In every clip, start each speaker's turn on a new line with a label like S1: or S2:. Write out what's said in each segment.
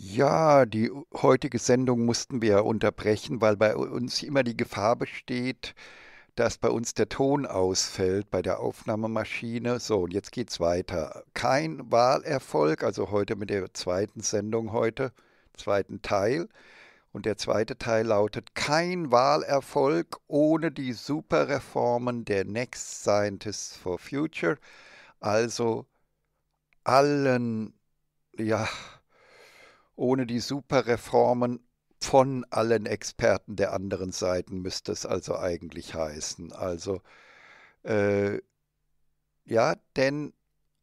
S1: Ja, die heutige Sendung mussten wir unterbrechen, weil bei uns immer die Gefahr besteht, dass bei uns der Ton ausfällt bei der Aufnahmemaschine. So, und jetzt geht's weiter. Kein Wahlerfolg, also heute mit der zweiten Sendung heute, zweiten Teil. Und der zweite Teil lautet Kein Wahlerfolg ohne die Superreformen der Next Scientists for Future. Also allen, ja, ohne die Superreformen von allen Experten der anderen Seiten müsste es also eigentlich heißen. Also äh, ja, denn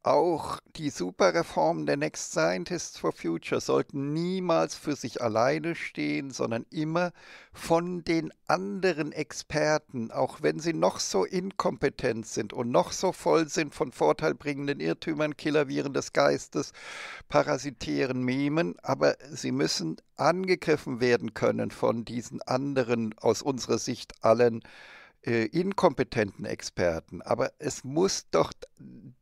S1: auch die Superreformen der Next Scientists for Future sollten niemals für sich alleine stehen, sondern immer von den anderen Experten, auch wenn sie noch so inkompetent sind und noch so voll sind von vorteilbringenden Irrtümern, Killerviren des Geistes, parasitären Memen, aber sie müssen angegriffen werden können von diesen anderen, aus unserer Sicht allen äh, inkompetenten Experten, aber es muss doch,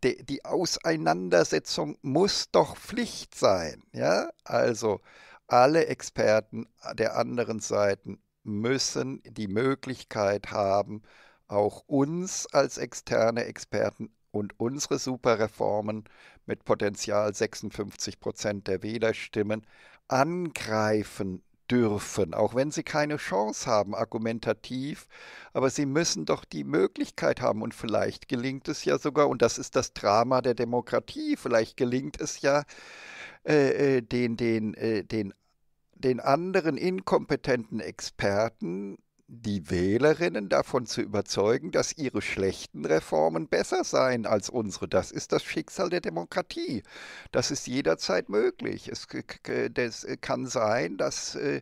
S1: de, die Auseinandersetzung muss doch Pflicht sein. Ja? Also alle Experten der anderen Seiten müssen die Möglichkeit haben, auch uns als externe Experten und unsere Superreformen mit Potenzial 56 Prozent der Wählerstimmen angreifen dürfen, auch wenn sie keine Chance haben, argumentativ, aber sie müssen doch die Möglichkeit haben und vielleicht gelingt es ja sogar, und das ist das Drama der Demokratie, vielleicht gelingt es ja, äh, äh den, den, äh, den, den anderen inkompetenten Experten die Wählerinnen davon zu überzeugen, dass ihre schlechten Reformen besser seien als unsere. Das ist das Schicksal der Demokratie. Das ist jederzeit möglich. Es das äh, kann sein, dass äh,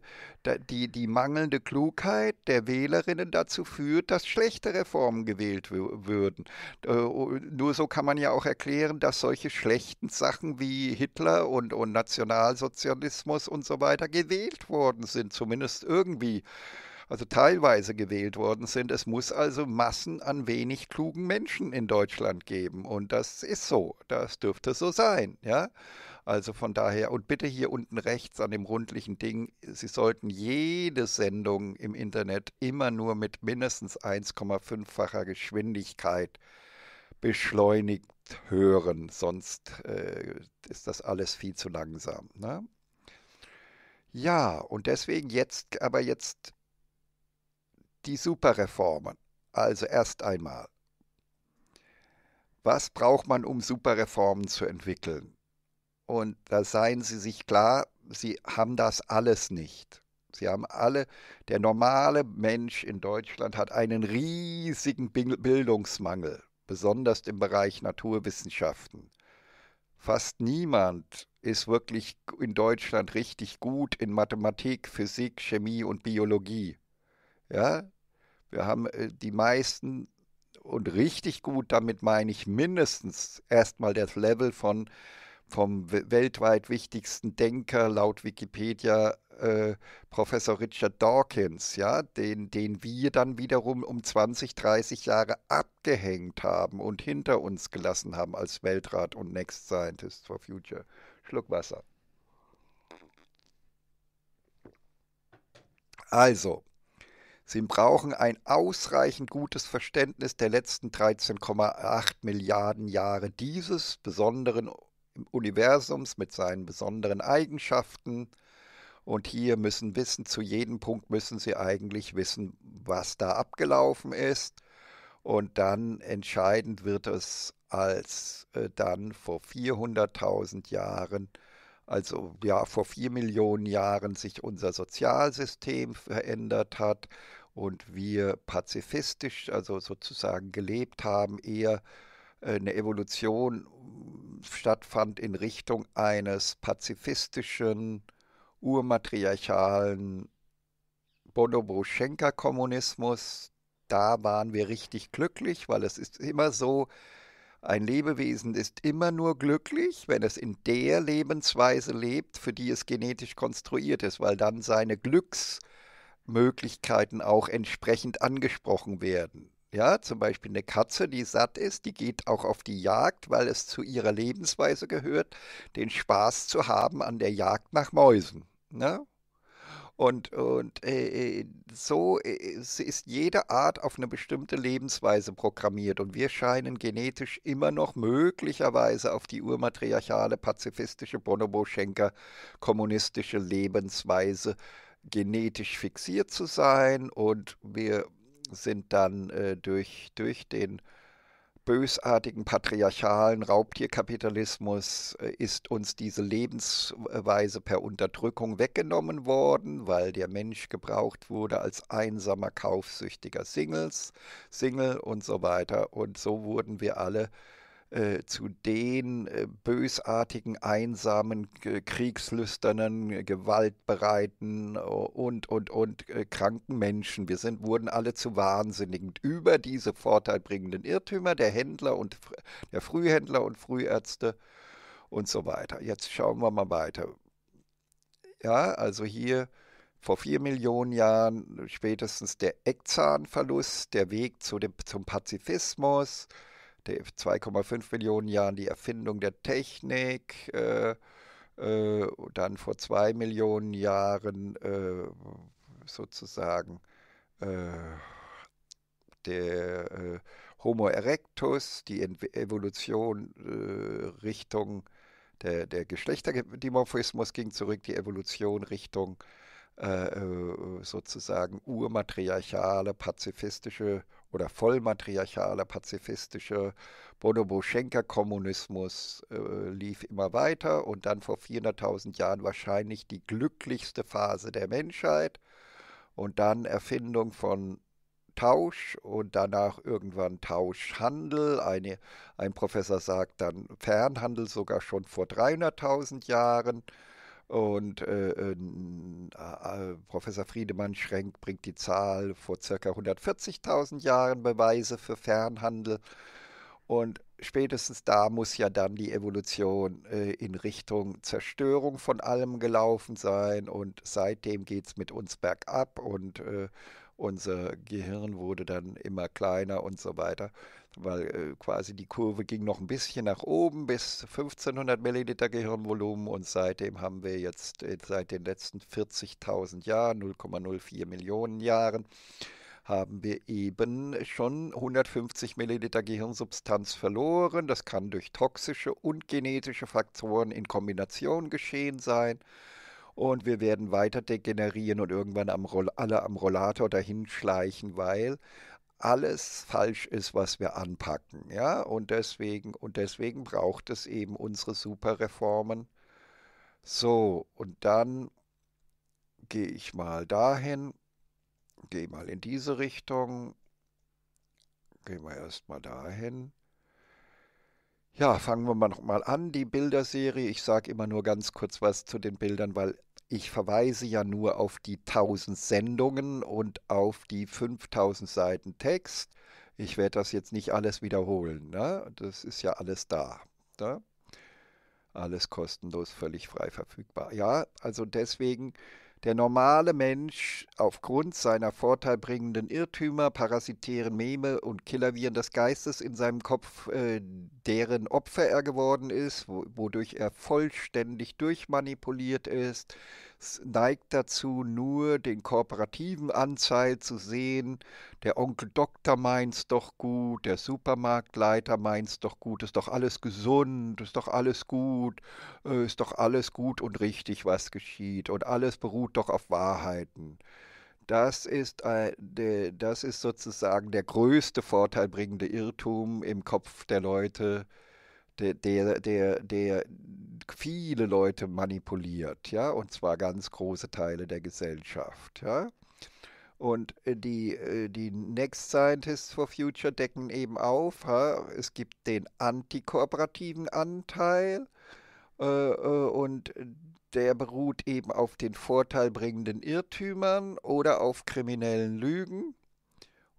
S1: die, die mangelnde Klugheit der Wählerinnen dazu führt, dass schlechte Reformen gewählt würden. Äh, nur so kann man ja auch erklären, dass solche schlechten Sachen wie Hitler und, und Nationalsozialismus und so weiter gewählt worden sind, zumindest irgendwie also teilweise gewählt worden sind. Es muss also Massen an wenig klugen Menschen in Deutschland geben. Und das ist so. Das dürfte so sein. Ja. Also von daher, und bitte hier unten rechts an dem rundlichen Ding, Sie sollten jede Sendung im Internet immer nur mit mindestens 1,5-facher Geschwindigkeit beschleunigt hören, sonst äh, ist das alles viel zu langsam. Ne? Ja, und deswegen jetzt, aber jetzt die Superreformen. Also erst einmal. Was braucht man, um Superreformen zu entwickeln? Und da seien Sie sich klar, Sie haben das alles nicht. Sie haben alle, der normale Mensch in Deutschland hat einen riesigen Bildungsmangel, besonders im Bereich Naturwissenschaften. Fast niemand ist wirklich in Deutschland richtig gut in Mathematik, Physik, Chemie und Biologie. Ja, wir haben äh, die meisten und richtig gut, damit meine ich mindestens erstmal das Level von vom weltweit wichtigsten Denker laut Wikipedia äh, Professor Richard Dawkins, ja, den, den wir dann wiederum um 20, 30 Jahre abgehängt haben und hinter uns gelassen haben als Weltrat und Next Scientist for Future. Schluck Wasser. Also, Sie brauchen ein ausreichend gutes Verständnis der letzten 13,8 Milliarden Jahre dieses besonderen Universums mit seinen besonderen Eigenschaften. Und hier müssen wissen, zu jedem Punkt müssen sie eigentlich wissen, was da abgelaufen ist. Und dann entscheidend wird es, als äh, dann vor 400.000 Jahren, also ja vor 4 Millionen Jahren sich unser Sozialsystem verändert hat und wir pazifistisch, also sozusagen gelebt haben, eher äh, eine Evolution äh, stattfand in Richtung eines pazifistischen, urmatriarchalen Bonobo-Schenker-Kommunismus. Da waren wir richtig glücklich, weil es ist immer so, ein Lebewesen ist immer nur glücklich, wenn es in der Lebensweise lebt, für die es genetisch konstruiert ist, weil dann seine Glücks- Möglichkeiten auch entsprechend angesprochen werden. Ja, zum Beispiel eine Katze, die satt ist, die geht auch auf die Jagd, weil es zu ihrer Lebensweise gehört, den Spaß zu haben an der Jagd nach Mäusen. Ne? Und, und äh, äh so äh, ist jede Art auf eine bestimmte Lebensweise programmiert. Und wir scheinen genetisch immer noch möglicherweise auf die urmatriarchale, pazifistische, bonobo-schenker, kommunistische Lebensweise äh, genetisch fixiert zu sein und wir sind dann äh, durch, durch den bösartigen patriarchalen Raubtierkapitalismus äh, ist uns diese Lebensweise per Unterdrückung weggenommen worden, weil der Mensch gebraucht wurde als einsamer kaufsüchtiger Singles, Single und so weiter. Und so wurden wir alle äh, zu den äh, bösartigen, einsamen, äh, kriegslüsternen, äh, gewaltbereiten und, und, und äh, kranken Menschen. Wir sind, wurden alle zu Wahnsinnigen über diese vorteilbringenden Irrtümer der Händler und der Frühhändler und Frühärzte und so weiter. Jetzt schauen wir mal weiter. Ja, also hier vor vier Millionen Jahren spätestens der Eckzahnverlust, der Weg zu dem, zum Pazifismus, 2,5 Millionen Jahren die Erfindung der Technik, äh, äh dann vor zwei Millionen Jahren äh, sozusagen äh, der äh, Homo erectus, die Evolution Richtung der, der Geschlechterdimorphismus ging zurück, die Evolution Richtung sozusagen urmatriarchale, pazifistische oder vollmatriarchaler, pazifistischer Bonoboschenka-Kommunismus äh, lief immer weiter und dann vor 400.000 Jahren wahrscheinlich die glücklichste Phase der Menschheit und dann Erfindung von Tausch und danach irgendwann Tauschhandel. Eine, ein Professor sagt dann Fernhandel sogar schon vor 300.000 Jahren. Und äh, äh, äh, Professor Friedemann Schrenk bringt die Zahl vor circa 140.000 Jahren Beweise für Fernhandel. Und spätestens da muss ja dann die Evolution äh, in Richtung Zerstörung von allem gelaufen sein. Und seitdem geht es mit uns bergab und äh, unser Gehirn wurde dann immer kleiner und so weiter weil äh, quasi die Kurve ging noch ein bisschen nach oben bis 1500 Milliliter Gehirnvolumen und seitdem haben wir jetzt äh, seit den letzten 40.000 Jahren, 0,04 Millionen Jahren, haben wir eben schon 150 Milliliter Gehirnsubstanz verloren. Das kann durch toxische und genetische Faktoren in Kombination geschehen sein. Und wir werden weiter degenerieren und irgendwann am alle am Rollator dahinschleichen, weil alles falsch ist, was wir anpacken. Ja? Und, deswegen, und deswegen braucht es eben unsere Superreformen. So, und dann gehe ich mal dahin, gehe mal in diese Richtung, gehen wir erstmal dahin. Ja, fangen wir mal nochmal an, die Bilderserie. Ich sage immer nur ganz kurz was zu den Bildern, weil ich verweise ja nur auf die 1000 Sendungen und auf die 5000 Seiten Text. Ich werde das jetzt nicht alles wiederholen. Ne? Das ist ja alles da. Ne? Alles kostenlos, völlig frei verfügbar. Ja, also deswegen der normale Mensch aufgrund seiner vorteilbringenden Irrtümer, parasitären Meme und Killerviren des Geistes in seinem Kopf, äh, deren Opfer er geworden ist, wodurch er vollständig durchmanipuliert ist, neigt dazu, nur den kooperativen Anteil zu sehen. Der Onkel Doktor meint's doch gut, der Supermarktleiter meint's doch gut, ist doch alles gesund, ist doch alles gut, äh, ist doch alles gut und richtig, was geschieht. Und alles beruht doch auf Wahrheiten. Das ist, äh, das ist sozusagen der größte vorteilbringende Irrtum im Kopf der Leute, der, der, der, viele Leute manipuliert, ja, und zwar ganz große Teile der Gesellschaft, ja. Und äh, die, äh, die Next Scientists for Future decken eben auf, ha? es gibt den antikooperativen Anteil äh, äh, und der beruht eben auf den vorteilbringenden Irrtümern oder auf kriminellen Lügen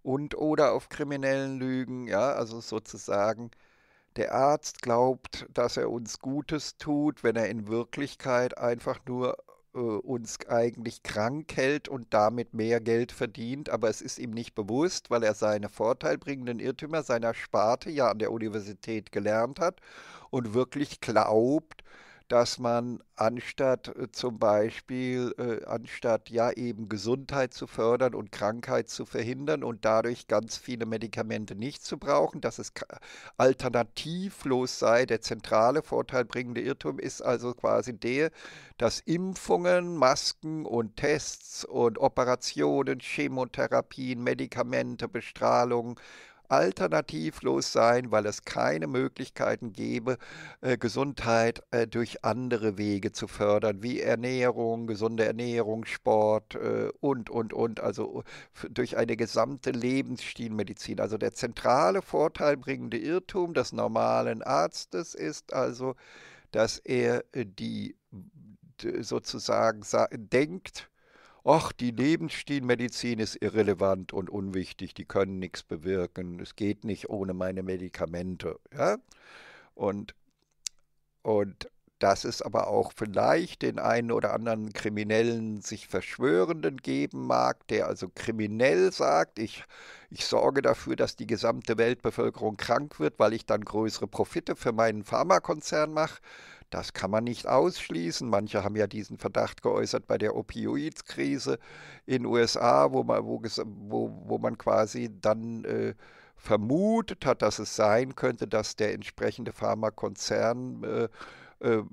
S1: und oder auf kriminellen Lügen, ja, also sozusagen der Arzt glaubt, dass er uns Gutes tut, wenn er in Wirklichkeit einfach nur äh, uns eigentlich krank hält und damit mehr Geld verdient, aber es ist ihm nicht bewusst, weil er seine vorteilbringenden Irrtümer seiner Sparte ja an der Universität gelernt hat und wirklich glaubt, dass man anstatt äh, zum Beispiel, äh, anstatt ja eben Gesundheit zu fördern und Krankheit zu verhindern und dadurch ganz viele Medikamente nicht zu brauchen, dass es alternativlos sei, der zentrale vorteilbringende Irrtum ist also quasi der, dass Impfungen, Masken und Tests und Operationen, Chemotherapien, Medikamente, Bestrahlung alternativlos sein, weil es keine Möglichkeiten gäbe, äh, Gesundheit äh, durch andere Wege zu fördern, wie Ernährung, gesunde Ernährung, Sport äh, und, und, und. Also durch eine gesamte Lebensstilmedizin. Also der zentrale vorteilbringende Irrtum des normalen Arztes ist also, dass er die sozusagen denkt, ach, die Lebensstilmedizin ist irrelevant und unwichtig, die können nichts bewirken, es geht nicht ohne meine Medikamente. Ja? Und, und dass es aber auch vielleicht den einen oder anderen kriminellen, sich Verschwörenden geben mag, der also kriminell sagt, ich, ich sorge dafür, dass die gesamte Weltbevölkerung krank wird, weil ich dann größere Profite für meinen Pharmakonzern mache. Das kann man nicht ausschließen. Manche haben ja diesen Verdacht geäußert bei der Opioidkrise in den USA, wo man, wo, wo, wo man quasi dann äh, vermutet hat, dass es sein könnte, dass der entsprechende Pharmakonzern äh, ähm,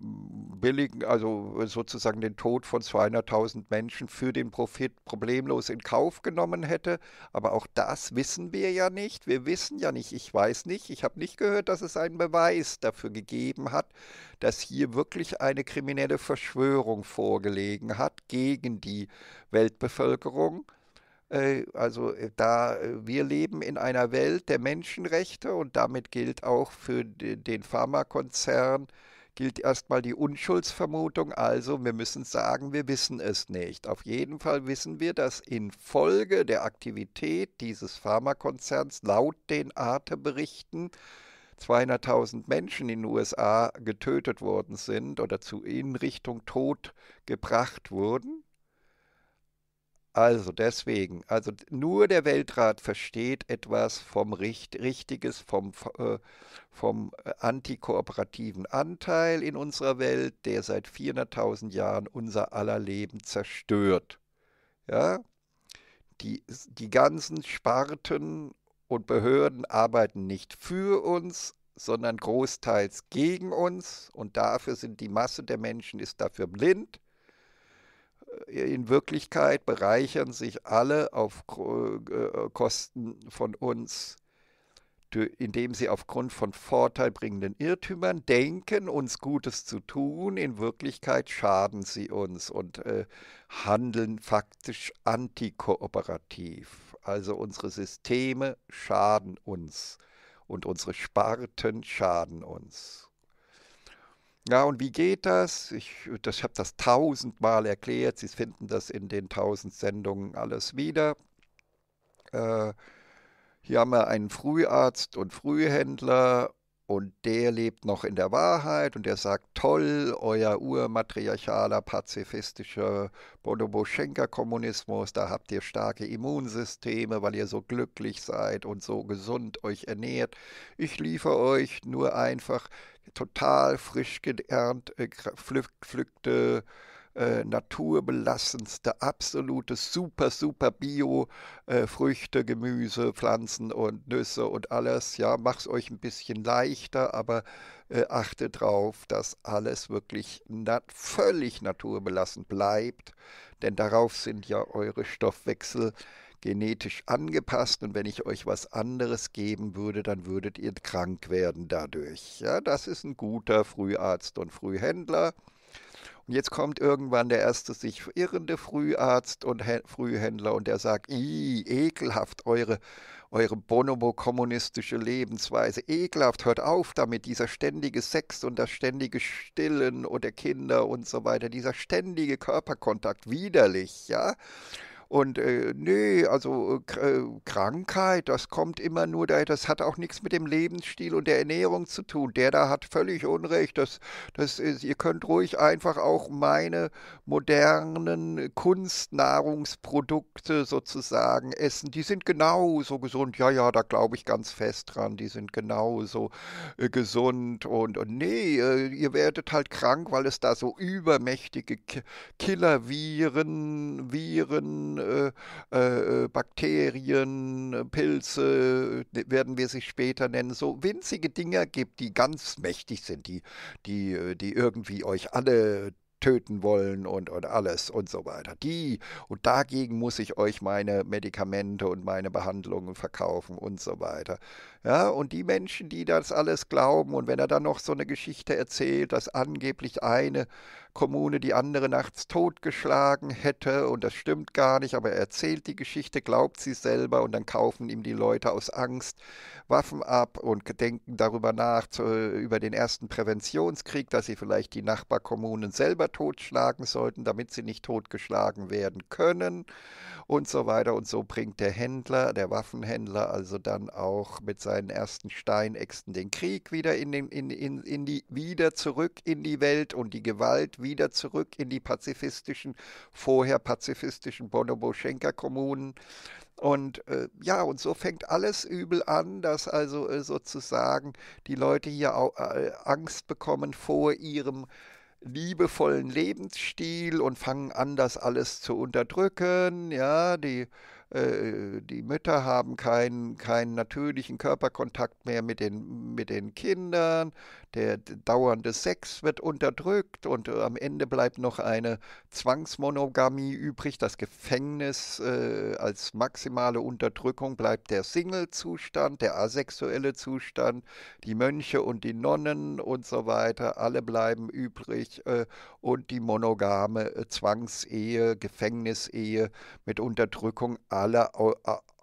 S1: billigen, also sozusagen den Tod von 200.000 Menschen für den Profit problemlos in Kauf genommen hätte. Aber auch das wissen wir ja nicht. Wir wissen ja nicht, ich weiß nicht, ich habe nicht gehört, dass es einen Beweis dafür gegeben hat, dass hier wirklich eine kriminelle Verschwörung vorgelegen hat gegen die Weltbevölkerung. Äh, also äh, da äh, wir leben in einer Welt der Menschenrechte und damit gilt auch für den Pharmakonzern gilt erstmal die Unschuldsvermutung, also wir müssen sagen, wir wissen es nicht. Auf jeden Fall wissen wir, dass infolge der Aktivität dieses Pharmakonzerns laut den Arte-Berichten 200.000 Menschen in den USA getötet worden sind oder zu Inrichtung Tod gebracht wurden. Also deswegen, also nur der Weltrat versteht etwas vom Richt Richtiges, vom, äh, vom äh, antikooperativen Anteil in unserer Welt, der seit 400.000 Jahren unser aller Leben zerstört. Ja? Die, die ganzen Sparten und Behörden arbeiten nicht für uns, sondern großteils gegen uns und dafür sind die Masse der Menschen ist dafür blind in Wirklichkeit bereichern sich alle auf äh, äh, Kosten von uns, indem sie aufgrund von vorteilbringenden Irrtümern denken, uns Gutes zu tun. In Wirklichkeit schaden sie uns und äh, handeln faktisch antikooperativ. Also unsere Systeme schaden uns und unsere Sparten schaden uns. Ja, und wie geht das? Ich, ich habe das tausendmal erklärt. Sie finden das in den tausend Sendungen alles wieder. Äh, hier haben wir einen Früharzt und Frühhändler und der lebt noch in der Wahrheit und der sagt, toll, euer urmatriarchaler, pazifistischer Bonoboschenka-Kommunismus, da habt ihr starke Immunsysteme, weil ihr so glücklich seid und so gesund euch ernährt. Ich liefere euch nur einfach total frisch geernte, äh, pflückte, äh, äh, naturbelassenste, absolute super, super Bio äh, Früchte, Gemüse, Pflanzen und Nüsse und alles. Ja, mach's euch ein bisschen leichter, aber äh, achte drauf, dass alles wirklich nat völlig naturbelassen bleibt, denn darauf sind ja eure Stoffwechsel genetisch angepasst und wenn ich euch was anderes geben würde, dann würdet ihr krank werden dadurch. Ja, das ist ein guter Früharzt und Frühhändler. Und Jetzt kommt irgendwann der erste sich irrende Früharzt und H Frühhändler und der sagt, i ekelhaft eure eure bonobo-kommunistische Lebensweise. Ekelhaft, hört auf damit, dieser ständige Sex und das ständige Stillen oder Kinder und so weiter, dieser ständige Körperkontakt, widerlich, ja. Und äh, nee, also äh, äh, Krankheit, das kommt immer nur daher, das hat auch nichts mit dem Lebensstil und der Ernährung zu tun. Der da hat völlig Unrecht. Das, das ist, ihr könnt ruhig einfach auch meine modernen Kunstnahrungsprodukte sozusagen essen. Die sind genauso gesund. Ja, ja, da glaube ich ganz fest dran. Die sind genauso äh, gesund. Und, und nee, äh, ihr werdet halt krank, weil es da so übermächtige Killerviren, Viren, äh, äh, äh, Bakterien, äh, Pilze, ne, werden wir sie später nennen, so winzige Dinger gibt, die ganz mächtig sind, die, die, äh, die irgendwie euch alle töten wollen und, und alles und so weiter. Die und dagegen muss ich euch meine Medikamente und meine Behandlungen verkaufen und so weiter. Ja, und die Menschen, die das alles glauben, und wenn er dann noch so eine Geschichte erzählt, dass angeblich eine Kommune die andere nachts totgeschlagen hätte, und das stimmt gar nicht, aber er erzählt die Geschichte, glaubt sie selber, und dann kaufen ihm die Leute aus Angst Waffen ab und denken darüber nach, zu, äh, über den ersten Präventionskrieg, dass sie vielleicht die Nachbarkommunen selber totschlagen sollten, damit sie nicht totgeschlagen werden können, und so weiter. Und so bringt der Händler, der Waffenhändler, also dann auch mit seinem seinen ersten Steinäxten den Krieg wieder in, den, in, in, in die, wieder zurück in die Welt und die Gewalt wieder zurück in die pazifistischen, vorher pazifistischen Bonoboschenka kommunen Und äh, ja, und so fängt alles übel an, dass also äh, sozusagen die Leute hier auch, äh, Angst bekommen vor ihrem liebevollen Lebensstil und fangen an, das alles zu unterdrücken. Ja, die äh, die Mütter haben keinen, keinen natürlichen Körperkontakt mehr mit den, mit den Kindern, der dauernde Sex wird unterdrückt und äh, am Ende bleibt noch eine Zwangsmonogamie übrig. Das Gefängnis äh, als maximale Unterdrückung bleibt der Single-Zustand, der asexuelle Zustand, die Mönche und die Nonnen und so weiter, alle bleiben übrig äh, und die monogame äh, Zwangsehe, Gefängnisehe mit Unterdrückung alle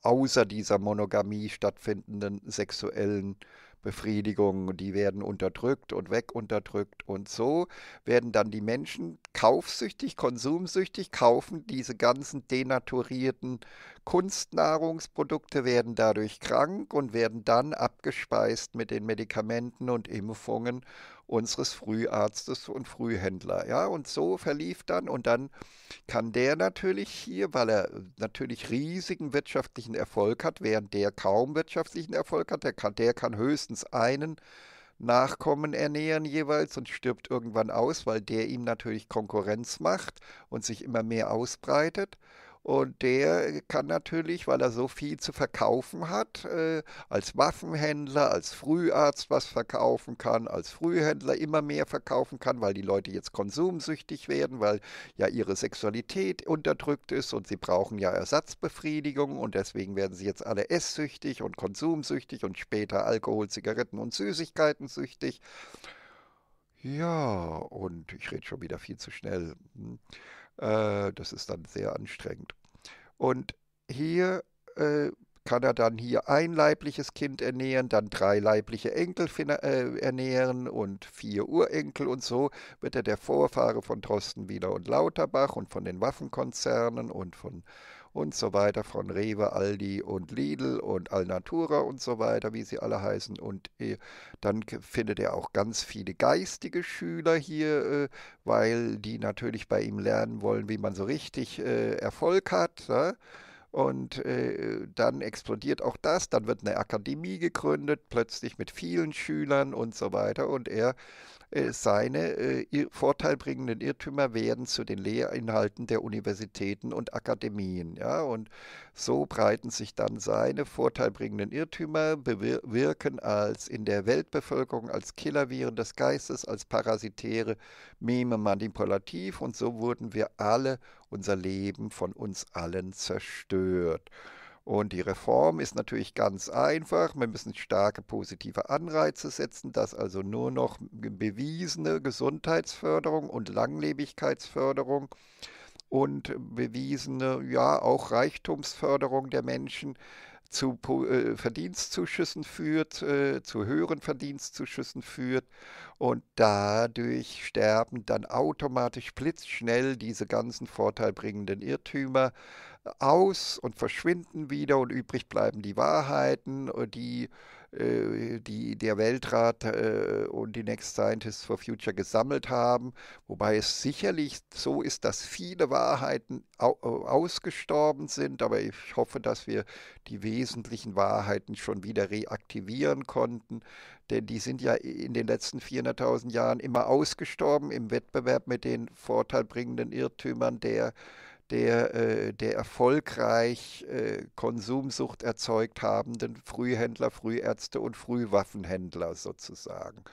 S1: außer dieser Monogamie stattfindenden sexuellen Befriedigungen. Die werden unterdrückt und wegunterdrückt und so werden dann die Menschen kaufsüchtig, konsumsüchtig, kaufen diese ganzen denaturierten Kunstnahrungsprodukte, werden dadurch krank und werden dann abgespeist mit den Medikamenten und Impfungen unseres Früharztes und Frühhändler. Ja, und so verlief dann und dann kann der natürlich hier, weil er natürlich riesigen wirtschaftlichen Erfolg hat, während der kaum wirtschaftlichen Erfolg hat, der kann, der kann höchstens einen Nachkommen ernähren jeweils und stirbt irgendwann aus, weil der ihm natürlich Konkurrenz macht und sich immer mehr ausbreitet. Und der kann natürlich, weil er so viel zu verkaufen hat, äh, als Waffenhändler, als Früharzt was verkaufen kann, als Frühhändler immer mehr verkaufen kann, weil die Leute jetzt konsumsüchtig werden, weil ja ihre Sexualität unterdrückt ist und sie brauchen ja Ersatzbefriedigung und deswegen werden sie jetzt alle esssüchtig und konsumsüchtig und später Alkohol, Zigaretten und Süßigkeiten süchtig. Ja, und ich rede schon wieder viel zu schnell hm. äh, das ist dann sehr anstrengend. Und hier äh, kann er dann hier ein leibliches Kind ernähren, dann drei leibliche Enkel äh, ernähren und vier Urenkel und so wird er der Vorfahre von Drosten, Wiener und Lauterbach und von den Waffenkonzernen und von und so weiter von Rewe, Aldi und Lidl und Alnatura und so weiter, wie sie alle heißen. Und äh, dann findet er auch ganz viele geistige Schüler hier, äh, weil die natürlich bei ihm lernen wollen, wie man so richtig äh, Erfolg hat. Ja? Ne? Und äh, dann explodiert auch das, dann wird eine Akademie gegründet, plötzlich mit vielen Schülern und so weiter. Und er äh, seine äh, vorteilbringenden Irrtümer werden zu den Lehrinhalten der Universitäten und Akademien. Ja? Und so breiten sich dann seine vorteilbringenden Irrtümer, wirken als in der Weltbevölkerung als Killerviren des Geistes, als parasitäre Meme manipulativ und so wurden wir alle, unser Leben von uns allen zerstört. Und die Reform ist natürlich ganz einfach. Wir müssen starke positive Anreize setzen, dass also nur noch bewiesene Gesundheitsförderung und Langlebigkeitsförderung und bewiesene, ja, auch Reichtumsförderung der Menschen zu äh, Verdienstzuschüssen führt, äh, zu höheren Verdienstzuschüssen führt und dadurch sterben dann automatisch blitzschnell diese ganzen vorteilbringenden Irrtümer aus und verschwinden wieder und übrig bleiben die Wahrheiten, äh, die äh, die der Weltrat äh, und die Next Scientists for Future gesammelt haben, wobei es sicherlich so ist, dass viele Wahrheiten äh, ausgestorben sind, aber ich hoffe, dass wir die wesentlichen Wahrheiten schon wieder reaktivieren konnten, denn die sind ja in den letzten 400.000 Jahren immer ausgestorben im Wettbewerb mit den vorteilbringenden Irrtümern der äh, der, äh, der erfolgreich äh, Konsumsucht erzeugt habenden Frühhändler, Frühärzte und Frühwaffenhändler sozusagen.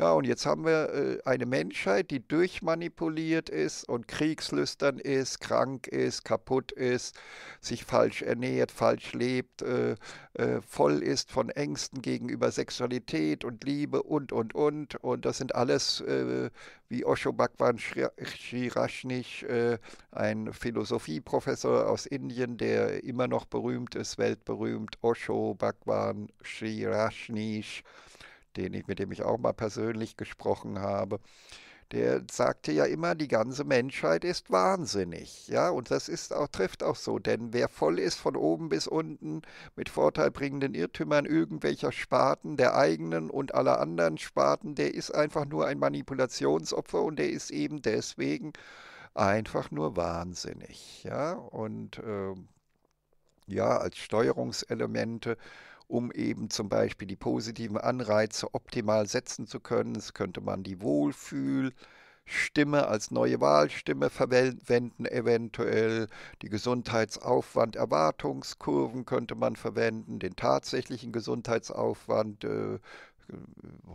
S1: Ja, und jetzt haben wir äh, eine Menschheit, die durchmanipuliert ist und kriegslüstern ist, krank ist, kaputt ist, sich falsch ernährt, falsch lebt, äh, äh, voll ist von Ängsten gegenüber Sexualität und Liebe und, und, und. Und das sind alles, äh, wie Osho Bhagwan Shirashnik, äh, ein Philosophieprofessor aus Indien, der immer noch berühmt ist, weltberühmt, Osho Bhagwan Shirashnik, den ich, mit dem ich auch mal persönlich gesprochen habe, der sagte ja immer, die ganze Menschheit ist wahnsinnig. Ja, und das ist auch, trifft auch so, denn wer voll ist von oben bis unten mit vorteilbringenden Irrtümern irgendwelcher Sparten, der eigenen und aller anderen Sparten, der ist einfach nur ein Manipulationsopfer und der ist eben deswegen einfach nur wahnsinnig. Ja, und äh, ja, als Steuerungselemente um eben zum Beispiel die positiven Anreize optimal setzen zu können. Es könnte man die Wohlfühlstimme als neue Wahlstimme verwenden, eventuell die Gesundheitsaufwand Erwartungskurven könnte man verwenden, den tatsächlichen Gesundheitsaufwand. Äh,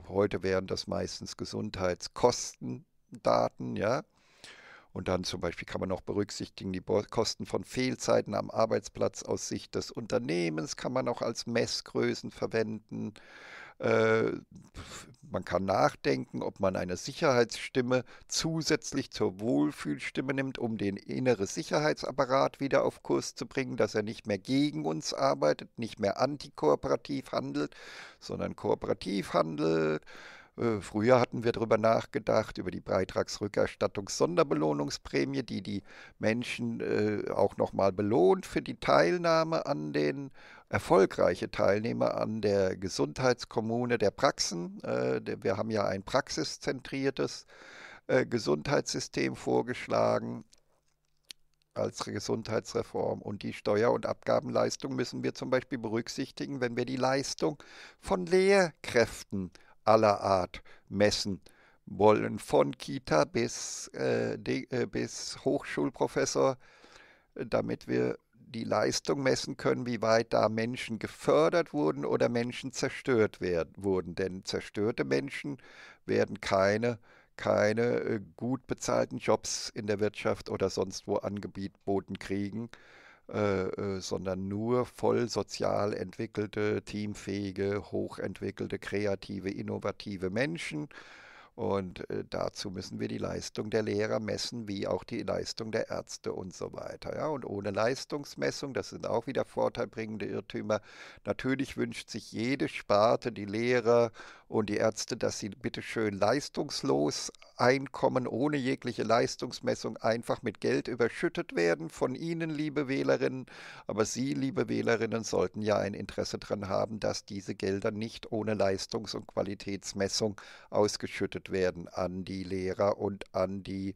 S1: heute wären das meistens Gesundheitskostendaten, ja. Und dann zum Beispiel kann man noch berücksichtigen die Kosten von Fehlzeiten am Arbeitsplatz aus Sicht des Unternehmens, kann man auch als Messgrößen verwenden. Äh, man kann nachdenken, ob man eine Sicherheitsstimme zusätzlich zur Wohlfühlstimme nimmt, um den inneren Sicherheitsapparat wieder auf Kurs zu bringen, dass er nicht mehr gegen uns arbeitet, nicht mehr antikooperativ handelt, sondern kooperativ handelt. Äh, früher hatten wir darüber nachgedacht, über die Beitragsrückerstattungssonderbelohnungsprämie, die die Menschen äh, auch nochmal belohnt für die Teilnahme an den erfolgreiche Teilnehmer an der Gesundheitskommune der Praxen. Äh, wir haben ja ein praxiszentriertes Gesundheitssystem vorgeschlagen als Gesundheitsreform. Und die Steuer- und Abgabenleistung müssen wir zum Beispiel berücksichtigen, wenn wir die Leistung von Lehrkräften aller Art messen wollen, von Kita bis, äh, de, äh, bis Hochschulprofessor, damit wir die Leistung messen können, wie weit da Menschen gefördert wurden oder Menschen zerstört werden, wurden. Denn zerstörte Menschen werden keine, keine äh, gut bezahlten Jobs in der Wirtschaft oder sonst wo angeboten kriegen. Äh, äh, sondern nur voll sozial entwickelte, teamfähige, hochentwickelte, kreative, innovative Menschen. Und äh, dazu müssen wir die Leistung der Lehrer messen, wie auch die Leistung der Ärzte und so weiter. Ja? Und ohne Leistungsmessung, das sind auch wieder vorteilbringende Irrtümer, natürlich wünscht sich jede Sparte, die Lehrer und die Ärzte, dass sie bitteschön leistungslos Einkommen ohne jegliche Leistungsmessung einfach mit Geld überschüttet werden von Ihnen, liebe Wählerinnen. Aber Sie, liebe Wählerinnen, sollten ja ein Interesse daran haben, dass diese Gelder nicht ohne Leistungs- und Qualitätsmessung ausgeschüttet werden an die Lehrer und an die äh,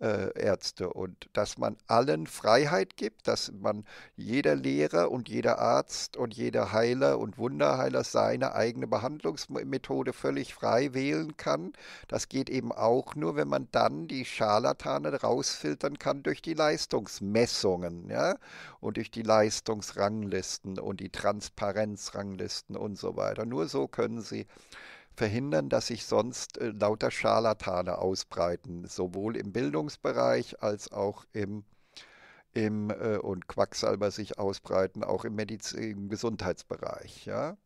S1: äh, Ärzte und dass man allen Freiheit gibt, dass man jeder Lehrer und jeder Arzt und jeder Heiler und Wunderheiler seine eigene Behandlungsmethode völlig frei wählen kann. Das geht eben auch nur, wenn man dann die Scharlatane rausfiltern kann durch die Leistungsmessungen ja? und durch die Leistungsranglisten und die Transparenzranglisten und so weiter. Nur so können sie verhindern, dass sich sonst äh, lauter Scharlatane ausbreiten, sowohl im Bildungsbereich als auch im, im äh, und Quacksalber sich ausbreiten, auch im, Mediz im Gesundheitsbereich. Ja?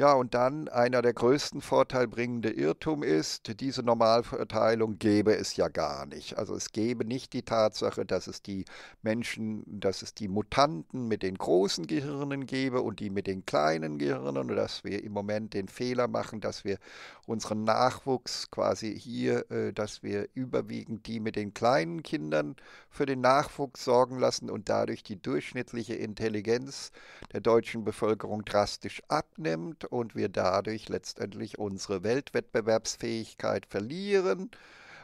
S1: Ja, und dann einer der größten vorteilbringende Irrtum ist, diese Normalverteilung gäbe es ja gar nicht. Also es gäbe nicht die Tatsache, dass es die Menschen, dass es die Mutanten mit den großen Gehirnen gäbe und die mit den kleinen Gehirnen und dass wir im Moment den Fehler machen, dass wir unseren Nachwuchs quasi hier, äh, dass wir überwiegend die mit den kleinen Kindern für den Nachwuchs sorgen lassen und dadurch die durchschnittliche Intelligenz der deutschen Bevölkerung drastisch abnimmt und wir dadurch letztendlich unsere Weltwettbewerbsfähigkeit verlieren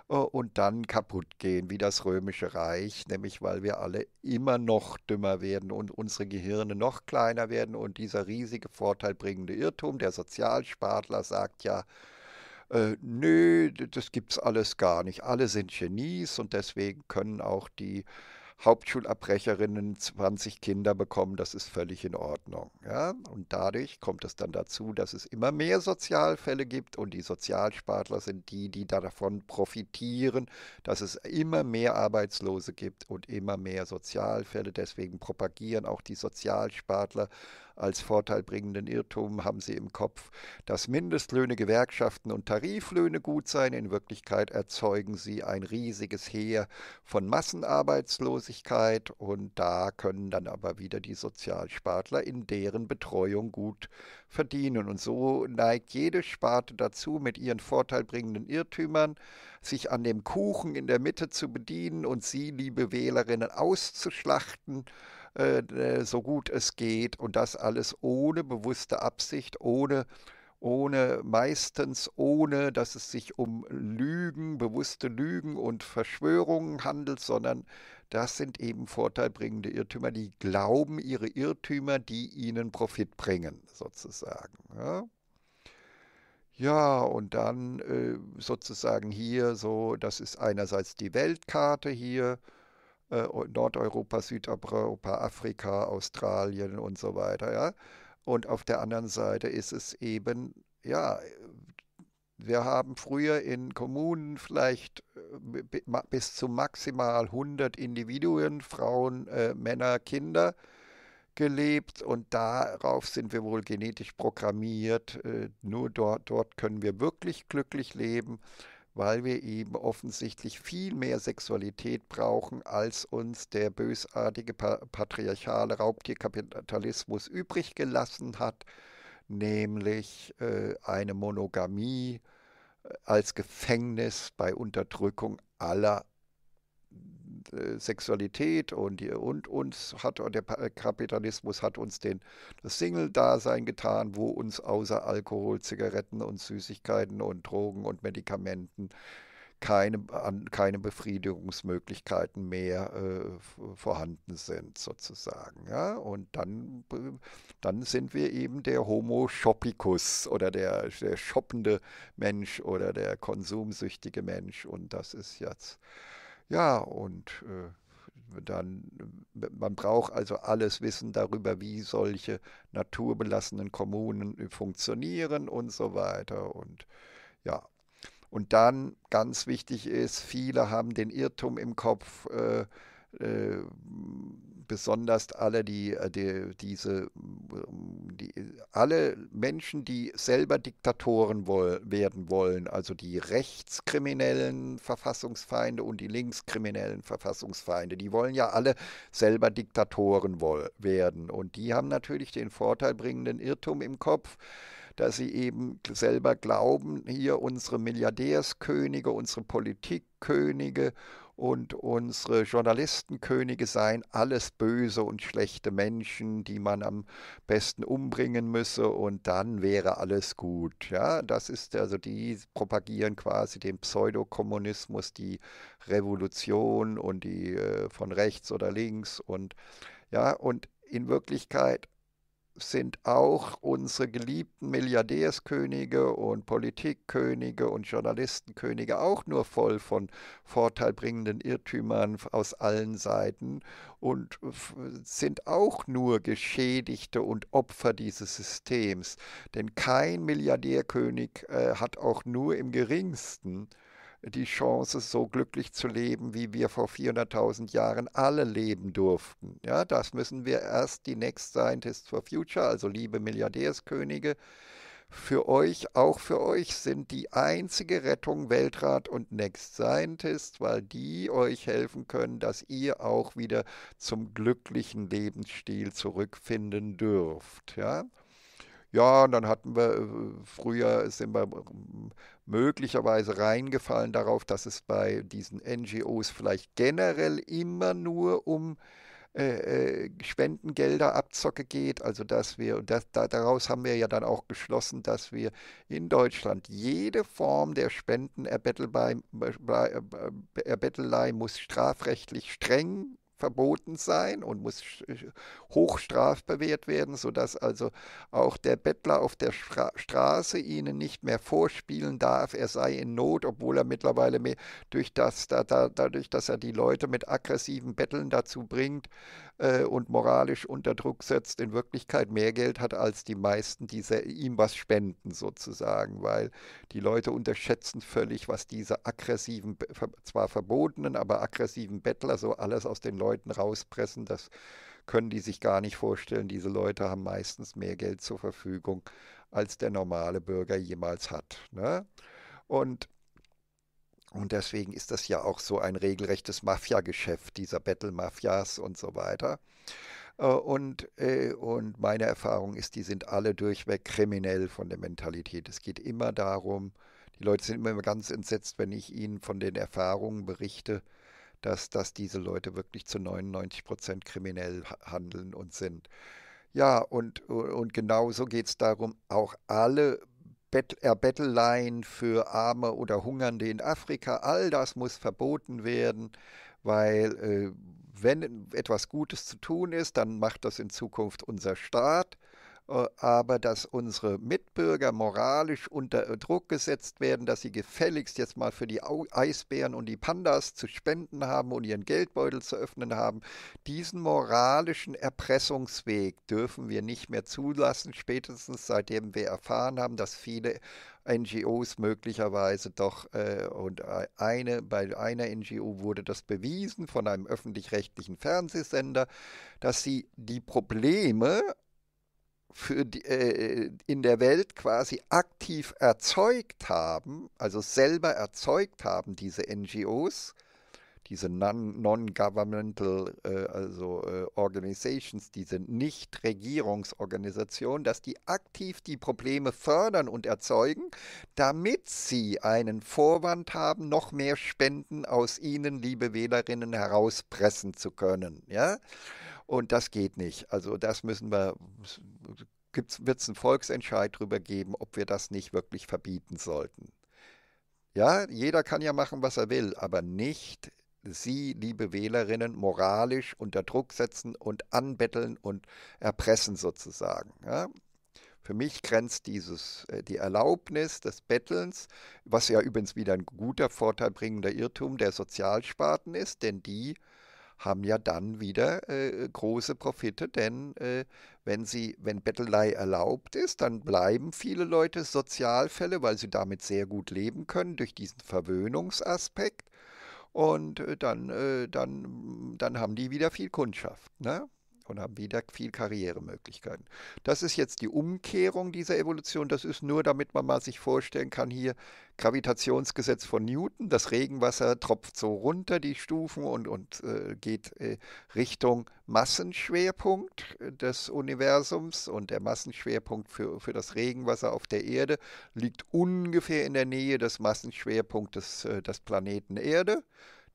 S1: äh, und dann kaputt gehen wie das römische Reich, nämlich weil wir alle immer noch dümmer werden und unsere Gehirne noch kleiner werden und dieser riesige vorteilbringende Irrtum, der Sozialspartler sagt ja, äh, nö, das gibt's alles gar nicht. Alle sind Genies und deswegen können auch die Hauptschulabbrecherinnen 20 Kinder bekommen, das ist völlig in Ordnung. Ja? Und dadurch kommt es dann dazu, dass es immer mehr Sozialfälle gibt und die Sozialspartler sind die, die davon profitieren, dass es immer mehr Arbeitslose gibt und immer mehr Sozialfälle. Deswegen propagieren auch die Sozialspartler als vorteilbringenden Irrtum haben sie im Kopf, dass Mindestlöhne, Gewerkschaften und Tariflöhne gut seien. In Wirklichkeit erzeugen sie ein riesiges Heer von Massenarbeitslosigkeit und da können dann aber wieder die Sozialspartler in deren Betreuung gut verdienen. Und so neigt jede Sparte dazu, mit ihren vorteilbringenden Irrtümern sich an dem Kuchen in der Mitte zu bedienen und sie, liebe Wählerinnen, auszuschlachten äh, äh, so gut es geht und das alles ohne bewusste Absicht, ohne ohne meistens ohne, dass es sich um Lügen, bewusste Lügen und Verschwörungen handelt, sondern das sind eben vorteilbringende Irrtümer, die glauben ihre Irrtümer, die ihnen Profit bringen, sozusagen. Ja, ja und dann äh, sozusagen hier so, das ist einerseits die Weltkarte hier, äh, Nordeuropa, Südeuropa, Afrika, Australien und so weiter. Ja? Und auf der anderen Seite ist es eben, ja, wir haben früher in Kommunen vielleicht äh, bis zu maximal 100 Individuen, Frauen, äh, Männer, Kinder gelebt und darauf sind wir wohl genetisch programmiert. Äh, nur dort, dort können wir wirklich glücklich leben weil wir eben offensichtlich viel mehr Sexualität brauchen, als uns der bösartige patriarchale Raubtierkapitalismus übrig gelassen hat, nämlich äh, eine Monogamie äh, als Gefängnis bei Unterdrückung aller äh, Sexualität und, und uns hat der äh, Kapitalismus hat uns den, das Single-Dasein getan, wo uns außer Alkohol, Zigaretten und Süßigkeiten und Drogen und Medikamenten keine, keine Befriedigungsmöglichkeiten mehr äh, vorhanden sind, sozusagen. Ja? Und dann, äh, dann sind wir eben der Homo Shoppicus oder der, der shoppende Mensch oder der konsumsüchtige Mensch. Und das ist jetzt ja, und äh, dann, äh, man braucht also alles Wissen darüber, wie solche naturbelassenen Kommunen äh, funktionieren und so weiter. Und ja, und dann ganz wichtig ist, viele haben den Irrtum im Kopf, äh, äh, besonders alle die, äh, die diese mm, die, alle Menschen, die selber Diktatoren woll, werden wollen, also die rechtskriminellen Verfassungsfeinde und die linkskriminellen Verfassungsfeinde, die wollen ja alle selber Diktatoren woll, werden und die haben natürlich den vorteilbringenden Irrtum im Kopf dass sie eben selber glauben, hier unsere Milliardärskönige, unsere Politikkönige und unsere Journalistenkönige seien alles böse und schlechte Menschen, die man am besten umbringen müsse und dann wäre alles gut. Ja, das ist also die propagieren quasi den Pseudokommunismus, die Revolution und die äh, von rechts oder links und ja und in Wirklichkeit sind auch unsere geliebten Milliardärskönige und Politikkönige und Journalistenkönige auch nur voll von vorteilbringenden Irrtümern aus allen Seiten und sind auch nur Geschädigte und Opfer dieses Systems. Denn kein Milliardärkönig äh, hat auch nur im geringsten die Chance, so glücklich zu leben, wie wir vor 400.000 Jahren alle leben durften. Ja, das müssen wir erst die Next Scientists for Future, also liebe Milliardärskönige, für euch, auch für euch sind die einzige Rettung Weltrat und Next Scientist, weil die euch helfen können, dass ihr auch wieder zum glücklichen Lebensstil zurückfinden dürft. Ja, ja und dann hatten wir äh, früher, sind wir möglicherweise reingefallen darauf, dass es bei diesen NGOs vielleicht generell immer nur um äh, äh, Spendengelder Abzocke geht. Also dass wir, und das, da, daraus haben wir ja dann auch geschlossen, dass wir in Deutschland jede Form der Spendenerbettelei äh, äh, muss strafrechtlich streng verboten sein und muss hochstrafbewehrt werden, sodass also auch der Bettler auf der Stra Straße ihnen nicht mehr vorspielen darf, er sei in Not, obwohl er mittlerweile mehr durch das, da, da, dadurch, dass er die Leute mit aggressiven Betteln dazu bringt, äh, und moralisch unter Druck setzt, in Wirklichkeit mehr Geld hat als die meisten, die ihm was spenden sozusagen, weil die Leute unterschätzen völlig, was diese aggressiven, zwar verbotenen, aber aggressiven Bettler so alles aus den Leuten rauspressen, das können die sich gar nicht vorstellen. Diese Leute haben meistens mehr Geld zur Verfügung, als der normale Bürger jemals hat. Ne? Und und deswegen ist das ja auch so ein regelrechtes Mafia-Geschäft dieser Battle-Mafias und so weiter. Äh, und, äh, und meine Erfahrung ist, die sind alle durchweg kriminell von der Mentalität. Es geht immer darum, die Leute sind immer ganz entsetzt, wenn ich ihnen von den Erfahrungen berichte, dass, dass diese Leute wirklich zu 99 Prozent kriminell handeln und sind. Ja, und, und genauso geht es darum, auch alle Erbetteleien äh, für Arme oder Hungernde in Afrika, all das muss verboten werden, weil äh, wenn etwas Gutes zu tun ist, dann macht das in Zukunft unser Staat äh, aber dass unsere Mitbürger moralisch unter Druck gesetzt werden, dass sie gefälligst jetzt mal für die Eisbären und die Pandas zu spenden haben und ihren Geldbeutel zu öffnen haben, diesen moralischen Erpressungsweg dürfen wir nicht mehr zulassen, spätestens seitdem wir erfahren haben, dass viele NGOs möglicherweise doch äh, und e-, eine bei einer NGO wurde das bewiesen von einem öffentlich-rechtlichen Fernsehsender, dass sie die Probleme für die, äh, in der Welt quasi aktiv erzeugt haben, also selber erzeugt haben, diese NGOs, diese Non-Governmental äh, also, äh, Organizations, diese Nichtregierungsorganisationen, dass die aktiv die Probleme fördern und erzeugen, damit sie einen Vorwand haben, noch mehr Spenden aus ihnen, liebe Wählerinnen, herauspressen zu können. Ja? Und das geht nicht. Also das müssen wir, wird es einen Volksentscheid darüber geben, ob wir das nicht wirklich verbieten sollten. Ja, jeder kann ja machen, was er will, aber nicht Sie, liebe Wählerinnen, moralisch unter Druck setzen und anbetteln und erpressen sozusagen. Ja? Für mich grenzt dieses, äh, die Erlaubnis des Bettelns, was ja übrigens wieder ein guter, vorteilbringender Irrtum der Sozialspaten ist, denn die haben ja dann wieder äh, große Profite, denn äh, wenn sie, wenn Bettelei erlaubt ist, dann bleiben viele Leute Sozialfälle, weil sie damit sehr gut leben können durch diesen Verwöhnungsaspekt. Und äh, dann, äh, dann, dann haben die wieder viel Kundschaft. Ne? und haben wieder viel Karrieremöglichkeiten. Das ist jetzt die Umkehrung dieser Evolution. Das ist nur, damit man mal sich vorstellen kann, hier Gravitationsgesetz von Newton, das Regenwasser tropft so runter die Stufen und, und äh, geht äh, Richtung Massenschwerpunkt äh, des Universums und der Massenschwerpunkt für, für das Regenwasser auf der Erde liegt ungefähr in der Nähe des Massenschwerpunktes äh, des Planeten Erde.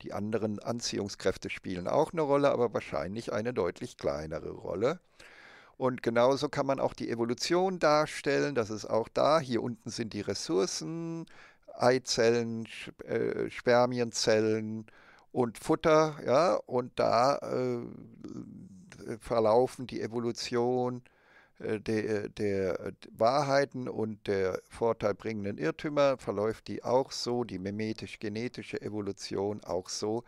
S1: Die anderen Anziehungskräfte spielen auch eine Rolle, aber wahrscheinlich eine deutlich kleinere Rolle. Und genauso kann man auch die Evolution darstellen. Das ist auch da. Hier unten sind die Ressourcen, Eizellen, äh, Spermienzellen und Futter. Ja? Und da äh, verlaufen die Evolution äh, äh, der, äh, der Wahrheiten und der vorteilbringenden Irrtümer verläuft die auch so, die mimetisch genetische Evolution auch so,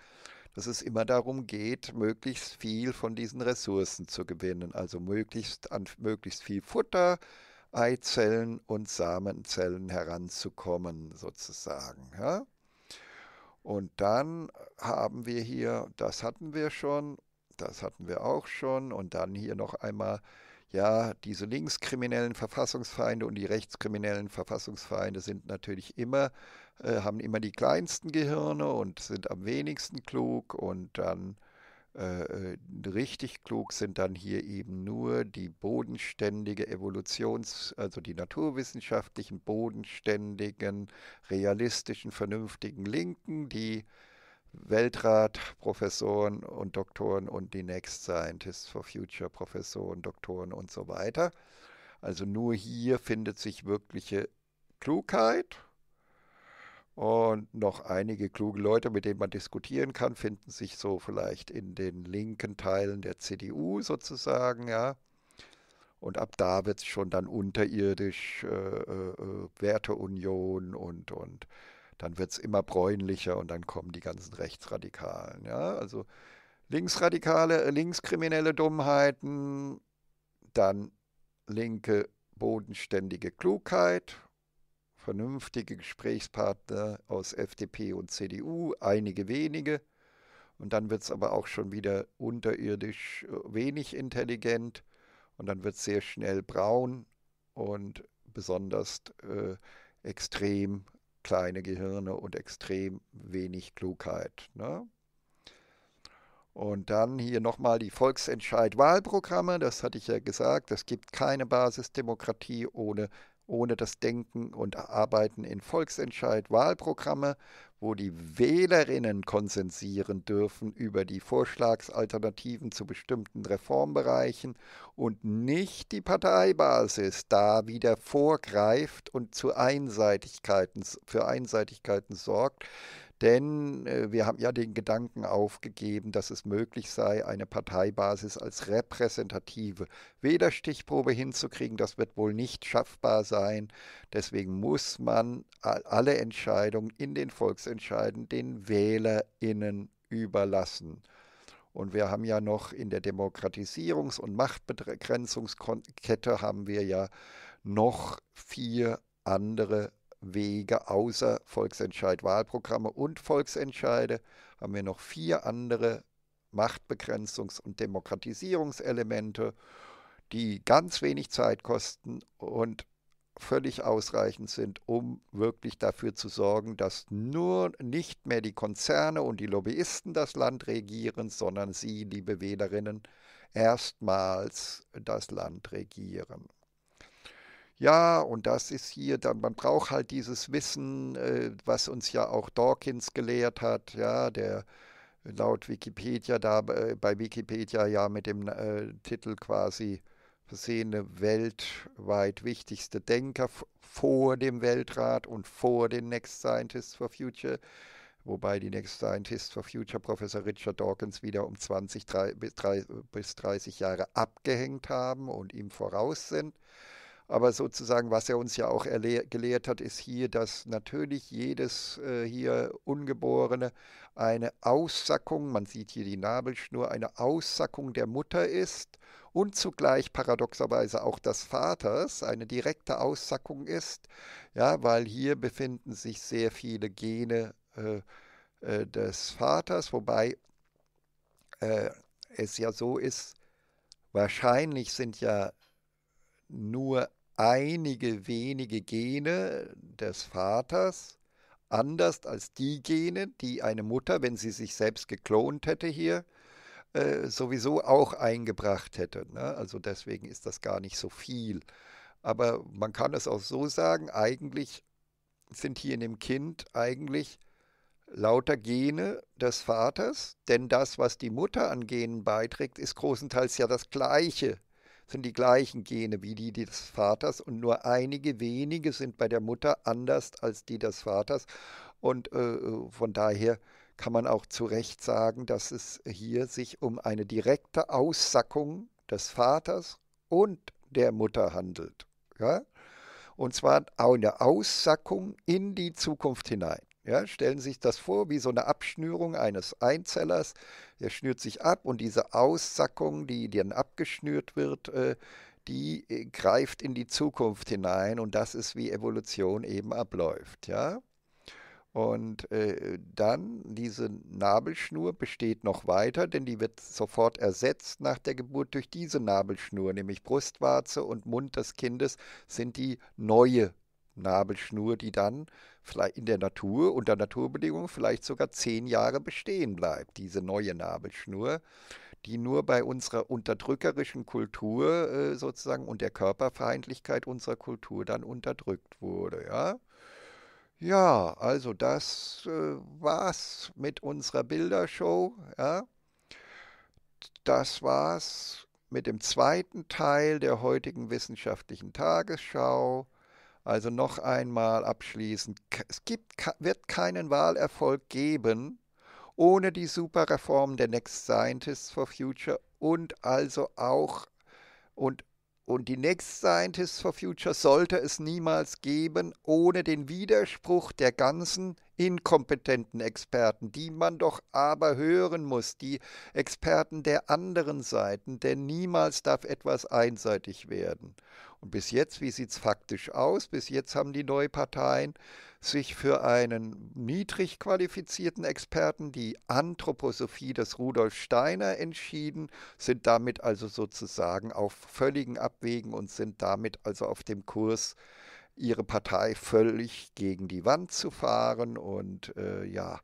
S1: dass es immer darum geht, möglichst viel von diesen Ressourcen zu gewinnen, also möglichst an möglichst viel Futter, Eizellen und Samenzellen heranzukommen, sozusagen. Ja? Und dann haben wir hier, das hatten wir schon, das hatten wir auch schon, und dann hier noch einmal ja, diese linkskriminellen Verfassungsfeinde und die rechtskriminellen Verfassungsfeinde sind natürlich immer, äh, haben immer die kleinsten Gehirne und sind am wenigsten klug und dann äh, äh richtig klug sind dann hier eben nur die bodenständige Evolutions-, also die naturwissenschaftlichen, bodenständigen, realistischen, vernünftigen Linken, die Weltrat Professoren und Doktoren und die Next Scientists for Future Professoren, Doktoren und so weiter. Also nur hier findet sich wirkliche Klugheit. Und noch einige kluge Leute, mit denen man diskutieren kann, finden sich so vielleicht in den linken Teilen der CDU sozusagen, ja. Und ab da wird es schon dann unterirdisch äh, äh, äh Werteunion und, und dann wird es immer bräunlicher und dann kommen die ganzen Rechtsradikalen. Ja? Also linksradikale, äh, linkskriminelle Dummheiten, dann linke bodenständige Klugheit, vernünftige Gesprächspartner aus FDP und CDU, einige wenige. Und dann wird es aber auch schon wieder unterirdisch äh, wenig intelligent und dann wird es sehr schnell braun und besonders äh, extrem kleine Gehirne und extrem wenig Klugheit. Ne? Und dann hier nochmal die Volksentscheid-Wahlprogramme, das hatte ich ja gesagt, es gibt keine Basisdemokratie ohne ohne das Denken und Arbeiten in Volksentscheid Wahlprogramme, wo die Wählerinnen konsensieren dürfen über die Vorschlagsalternativen zu bestimmten Reformbereichen und nicht die Parteibasis da wieder vorgreift und zu Einseitigkeiten, für Einseitigkeiten sorgt, denn äh, wir haben ja den Gedanken aufgegeben, dass es möglich sei, eine Parteibasis als repräsentative weder Stichprobe hinzukriegen. Das wird wohl nicht schaffbar sein. Deswegen muss man alle Entscheidungen in den Volksentscheiden den WählerInnen überlassen. Und wir haben ja noch in der Demokratisierungs- und Machtbegrenzungskette haben wir ja noch vier andere Wege außer Volksentscheid, Wahlprogramme und Volksentscheide haben wir noch vier andere Machtbegrenzungs- und Demokratisierungselemente, die ganz wenig Zeit kosten und völlig ausreichend sind, um wirklich dafür zu sorgen, dass nur nicht mehr die Konzerne und die Lobbyisten das Land regieren, sondern Sie, liebe Wählerinnen, erstmals das Land regieren ja, und das ist hier, dann, man braucht halt dieses Wissen, äh, was uns ja auch Dawkins gelehrt hat, ja, der laut Wikipedia da äh, bei Wikipedia ja mit dem äh, Titel quasi versehene weltweit wichtigste Denker vor dem Weltrat und vor den Next Scientists for Future, wobei die Next Scientists for Future Professor Richard Dawkins wieder um 20 drei, bis, bis 30 Jahre abgehängt haben und ihm voraus sind. Aber sozusagen, was er uns ja auch gelehrt hat, ist hier, dass natürlich jedes äh, hier Ungeborene eine Aussackung, man sieht hier die Nabelschnur, eine Aussackung der Mutter ist und zugleich paradoxerweise auch des Vaters eine direkte Aussackung ist, ja, weil hier befinden sich sehr viele Gene äh, äh, des Vaters, wobei äh, es ja so ist, wahrscheinlich sind ja nur einige wenige Gene des Vaters anders als die Gene, die eine Mutter, wenn sie sich selbst geklont hätte hier, äh, sowieso auch eingebracht hätte. Ne? Also deswegen ist das gar nicht so viel. Aber man kann es auch so sagen, eigentlich sind hier in dem Kind eigentlich lauter Gene des Vaters, denn das, was die Mutter an Genen beiträgt, ist großenteils ja das gleiche sind die gleichen Gene wie die des Vaters und nur einige wenige sind bei der Mutter anders als die des Vaters. Und äh, äh, von daher kann man auch zu Recht sagen, dass es hier sich um eine direkte Aussackung des Vaters und der Mutter handelt. Ja? Und zwar eine Aussackung in die Zukunft hinein. Ja, stellen Sie sich das vor wie so eine Abschnürung eines Einzellers. Er schnürt sich ab und diese Aussackung, die dann abgeschnürt wird, äh, die äh, greift in die Zukunft hinein und das ist, wie Evolution eben abläuft. Ja? Und äh, dann, diese Nabelschnur besteht noch weiter, denn die wird sofort ersetzt nach der Geburt durch diese Nabelschnur, nämlich Brustwarze und Mund des Kindes sind die neue Nabelschnur, die dann vielleicht in der Natur, unter Naturbedingungen vielleicht sogar zehn Jahre bestehen bleibt, diese neue Nabelschnur, die nur bei unserer unterdrückerischen Kultur äh, sozusagen und der Körperfeindlichkeit unserer Kultur dann unterdrückt wurde. Ja, ja also das äh, war's mit unserer Bildershow. Ja. Das war's mit dem zweiten Teil der heutigen wissenschaftlichen Tagesschau. Also noch einmal abschließend, es gibt, wird keinen Wahlerfolg geben ohne die Superreform der Next Scientists for Future und also auch und und die Next Scientists for Future sollte es niemals geben ohne den Widerspruch der ganzen inkompetenten Experten, die man doch aber hören muss, die Experten der anderen Seiten, denn niemals darf etwas einseitig werden. Und bis jetzt, wie sieht es faktisch aus? Bis jetzt haben die Neuparteien sich für einen niedrig qualifizierten Experten, die Anthroposophie des Rudolf Steiner, entschieden, sind damit also sozusagen auf völligen Abwägen und sind damit also auf dem Kurs, ihre Partei völlig gegen die Wand zu fahren. Und äh, ja,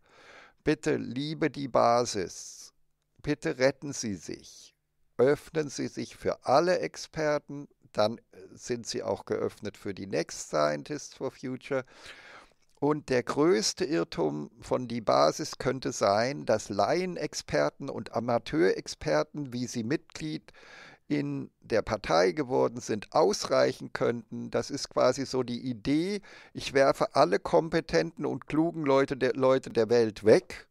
S1: bitte liebe die Basis, bitte retten Sie sich. Öffnen Sie sich für alle Experten, dann äh, sind sie auch geöffnet für die Next Scientists for Future. Und der größte Irrtum von die Basis könnte sein, dass Laienexperten und Amateurexperten, wie sie Mitglied in der Partei geworden sind, ausreichen könnten. Das ist quasi so die Idee, ich werfe alle kompetenten und klugen Leute der, Leute der Welt weg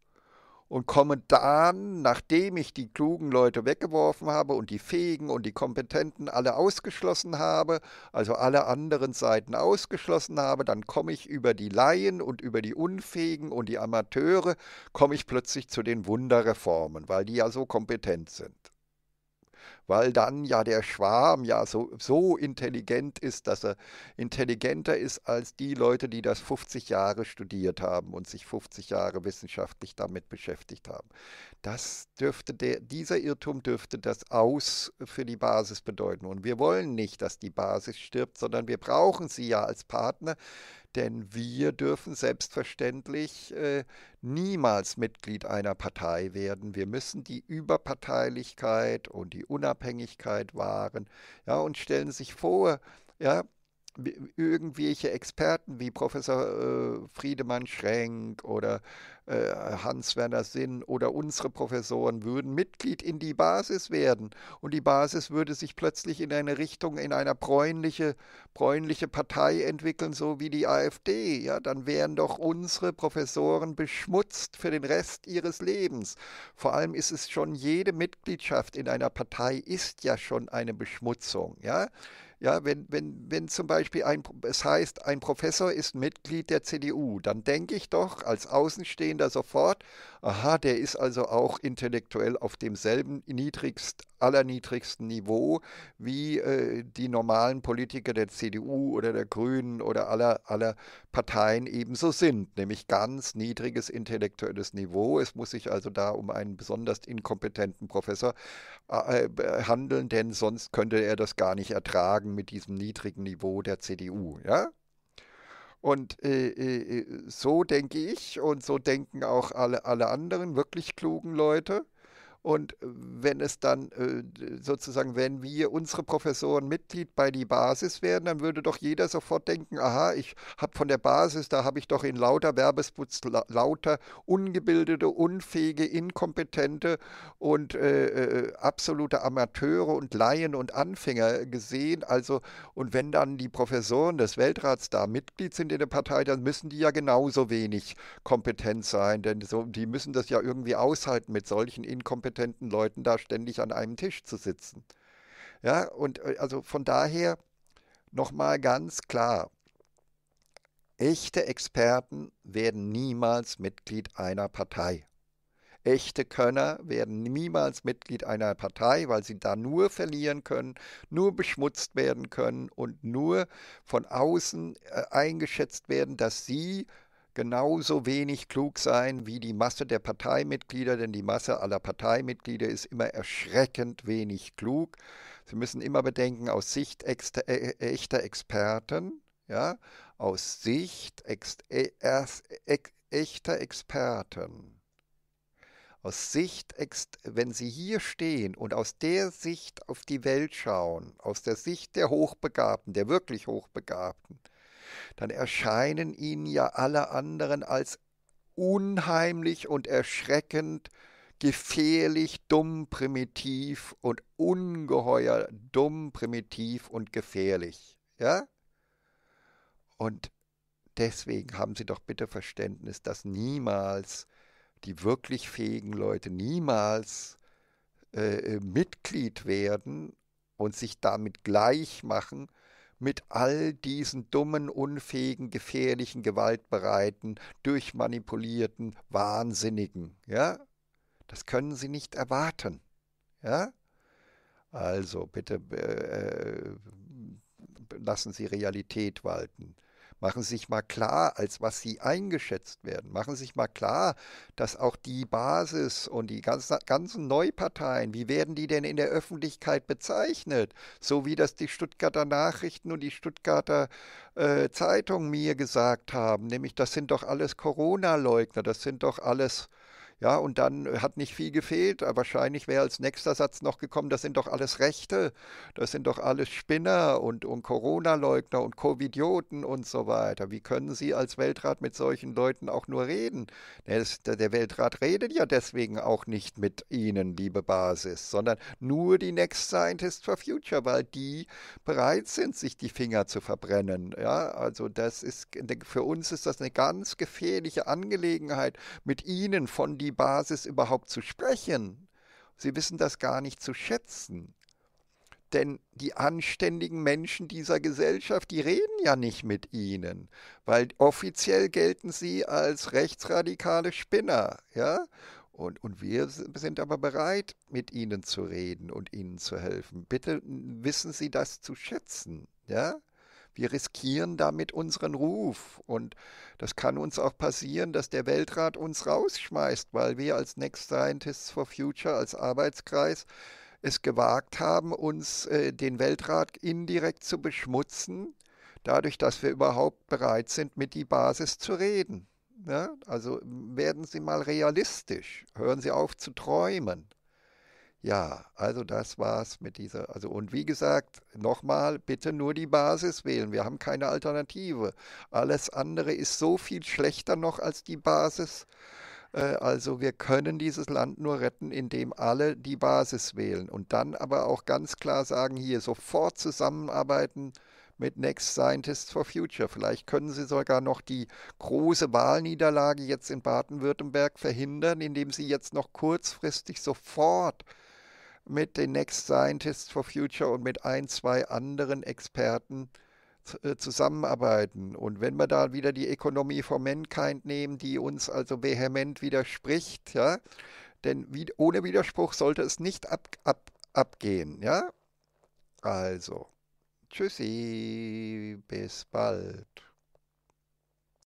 S1: und komme dann, nachdem ich die klugen Leute weggeworfen habe und die fähigen und die kompetenten alle ausgeschlossen habe, also alle anderen Seiten ausgeschlossen habe, dann komme ich über die Laien und über die Unfähigen und die Amateure, komme ich plötzlich zu den Wunderreformen, weil die ja so kompetent sind weil dann ja der Schwarm ja so, so intelligent ist, dass er intelligenter ist als die Leute, die das 50 Jahre studiert haben und sich 50 Jahre wissenschaftlich damit beschäftigt haben. Das dürfte der, dieser Irrtum dürfte das Aus für die Basis bedeuten. Und wir wollen nicht, dass die Basis stirbt, sondern wir brauchen sie ja als Partner, denn wir dürfen selbstverständlich äh, niemals Mitglied einer Partei werden. Wir müssen die Überparteilichkeit und die Unabhängigkeit wahren. Ja, und stellen Sie sich vor, ja, irgendwelche Experten wie Professor äh, Friedemann Schrenk oder äh, Hans-Werner Sinn oder unsere Professoren würden Mitglied in die Basis werden und die Basis würde sich plötzlich in eine Richtung, in eine bräunliche, bräunliche Partei entwickeln, so wie die AfD. Ja, dann wären doch unsere Professoren beschmutzt für den Rest ihres Lebens. Vor allem ist es schon jede Mitgliedschaft in einer Partei ist ja schon eine Beschmutzung. Ja, ja, wenn, wenn, wenn zum Beispiel ein, es heißt, ein Professor ist Mitglied der CDU, dann denke ich doch als Außenstehender sofort, aha, der ist also auch intellektuell auf demselben niedrigst, allerniedrigsten Niveau wie äh, die normalen Politiker der CDU oder der Grünen oder aller, aller Parteien ebenso sind, nämlich ganz niedriges intellektuelles Niveau. Es muss sich also da um einen besonders inkompetenten Professor äh, äh handeln, denn sonst könnte er das gar nicht ertragen mit diesem niedrigen Niveau der CDU. Ja? Und äh, äh, äh, so denke ich und so denken auch alle, alle anderen wirklich klugen Leute. Und äh, wenn es dann äh, sozusagen, wenn wir unsere Professoren Mitglied bei die Basis werden, dann würde doch jeder sofort denken, aha, ich habe von der Basis, da habe ich doch in lauter Werbesputz lauter ungebildete, unfähige, inkompetente und äh, äh, absolute Amateure und Laien und Anfänger gesehen. Also, und wenn dann die Professoren des Weltrats da Mitglied sind in der Partei, dann müssen die ja genauso wenig kompetent sein, denn so, die müssen das ja irgendwie aushalten mit solchen Inkompetenzen kompetenten Leuten da ständig an einem Tisch zu sitzen. Ja, und äh, also von daher nochmal ganz klar, echte Experten werden niemals Mitglied einer Partei. Echte Könner werden niemals Mitglied einer Partei, weil sie da nur verlieren können, nur beschmutzt werden können und nur von außen äh, eingeschätzt werden, dass sie genauso wenig klug sein wie die Masse der Parteimitglieder, denn die Masse aller Parteimitglieder ist immer erschreckend wenig klug. Sie müssen immer bedenken, aus Sicht äh, äh, echter Experten, ja, aus Sicht äh, echter Experten aus Sicht, wenn Sie hier stehen und aus der Sicht auf die Welt schauen, aus der Sicht der Hochbegabten, der wirklich Hochbegabten, dann erscheinen ihnen ja alle anderen als unheimlich und erschreckend, gefährlich, dumm, primitiv und ungeheuer dumm, primitiv und gefährlich. Ja? Und deswegen haben Sie doch bitte Verständnis, dass niemals die wirklich fähigen Leute niemals äh, äh Mitglied werden und sich damit gleich machen, mit all diesen dummen, unfähigen, gefährlichen, gewaltbereiten, durchmanipulierten, wahnsinnigen, ja? Das können sie nicht erwarten, ja? Also bitte äh, äh lassen Sie Realität walten. Machen Sie sich mal klar, als was Sie eingeschätzt werden. Machen Sie sich mal klar, dass auch die Basis und die ganzen, ganzen Neuparteien, wie werden die denn in der Öffentlichkeit bezeichnet? So wie das die Stuttgarter Nachrichten und die Stuttgarter äh, Zeitung mir gesagt haben, nämlich das sind doch alles Corona-Leugner, das sind doch alles ja, und dann äh, hat nicht viel gefehlt. Äh, wahrscheinlich wäre als nächster Satz noch gekommen, das sind doch alles Rechte, das sind doch alles Spinner und, und Corona-Leugner und Covidioten und so weiter. Wie können Sie als Weltrat mit solchen Leuten auch nur reden? Das, der Weltrat redet ja deswegen auch nicht mit Ihnen, liebe Basis, sondern nur die Next Scientists for Future, weil die bereit sind, sich die Finger zu verbrennen. Ja, also das ist, für uns ist das eine ganz gefährliche Angelegenheit, mit Ihnen von die die Basis überhaupt zu sprechen. Sie wissen das gar nicht zu schätzen. Denn die anständigen Menschen dieser Gesellschaft, die reden ja nicht mit ihnen, weil offiziell gelten sie als rechtsradikale Spinner, ja? Und, und wir sind aber bereit, mit ihnen zu reden und ihnen zu helfen. Bitte wissen Sie das zu schätzen, ja? Wir riskieren damit unseren Ruf. Und das kann uns auch passieren, dass der Weltrat uns rausschmeißt, weil wir als Next Scientists for Future, als Arbeitskreis, es gewagt haben, uns äh, den Weltrat indirekt zu beschmutzen, dadurch, dass wir überhaupt bereit sind, mit die Basis zu reden. Ja? Ne? Also werden Sie mal realistisch, hören Sie auf zu träumen. Ja, also das war's mit dieser. Also und wie gesagt, nochmal, bitte nur die Basis wählen. Wir haben keine Alternative. Alles andere ist so viel schlechter noch als die Basis. Äh, also wir können dieses Land nur retten, indem alle die Basis wählen und dann aber auch ganz klar sagen, hier sofort zusammenarbeiten mit Next Scientists for Future. Vielleicht können sie sogar noch die große Wahlniederlage jetzt in Baden-Württemberg verhindern, indem sie jetzt noch kurzfristig sofort mit den Next Scientists for Future und mit ein, zwei anderen Experten äh, zusammenarbeiten. Und wenn wir da wieder die Ökonomie for Mankind nehmen, die uns also vehement widerspricht, ja, denn wie, ohne Widerspruch sollte es nicht ab, ab, abgehen, ja? Also, tschüssi, bis bald.